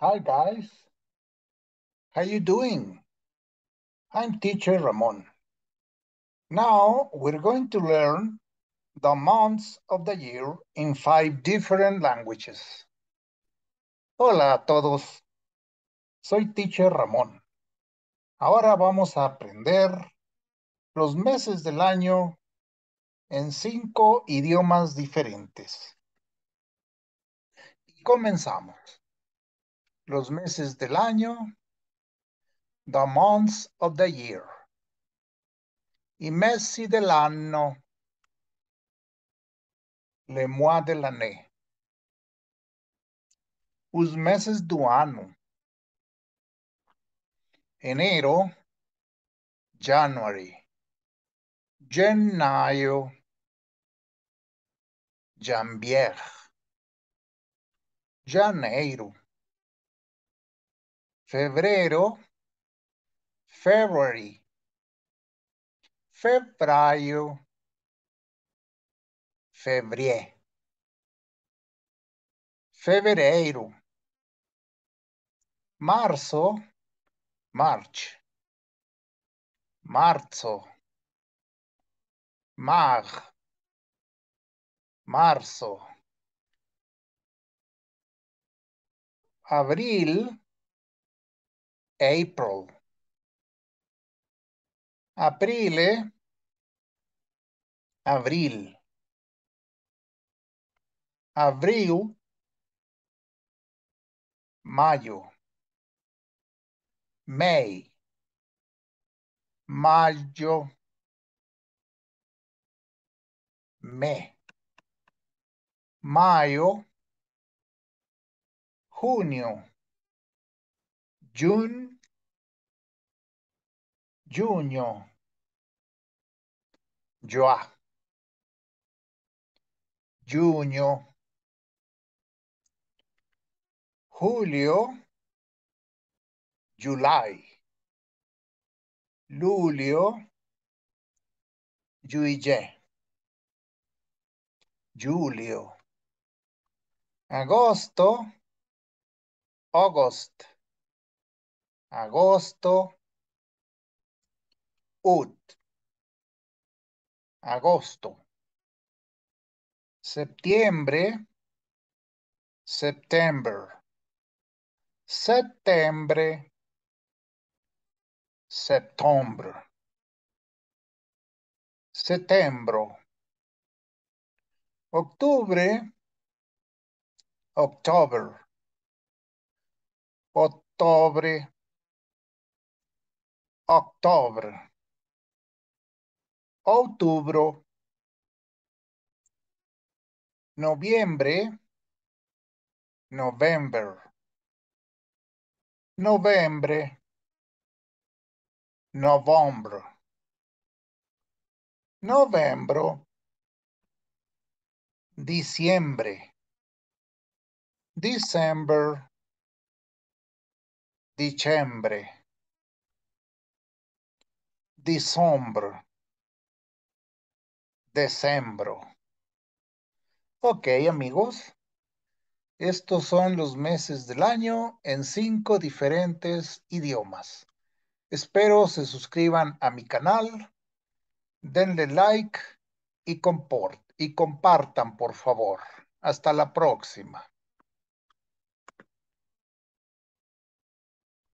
Hi guys, how you doing? I'm teacher Ramon. Now we're going to learn the months of the year in five different languages. Hola a todos, soy teacher Ramón. Ahora vamos a aprender los meses del año en cinco idiomas diferentes. Y comenzamos. los meses del año, the months of the year, i mesi dell'anno, le mois de l'année, Us meses du ano, enero, January, gennaio, Janvier. janeiro, febrero, February, febrero, Febrie. fevereiro, Marzo. march, marzo, mar, marzo, abril, April. April. abril. Abril, mayo. May, mayo. Me. Mayo, junio Jun Junio Joa Junio Julio July Lulio juije, Julio Agosto August agosto, ut, agosto, septiembre, september, septiembre, Septiembre. Septiembre. octubre, october, octubre, Octubre. octubre, Noviembre. November. noviembre, Novembre. Novembro. Diciembre. Diciembre. Diciembre. December. Decembro. Ok, amigos. Estos son los meses del año en cinco diferentes idiomas. Espero se suscriban a mi canal, denle like y, y compartan, por favor. Hasta la próxima.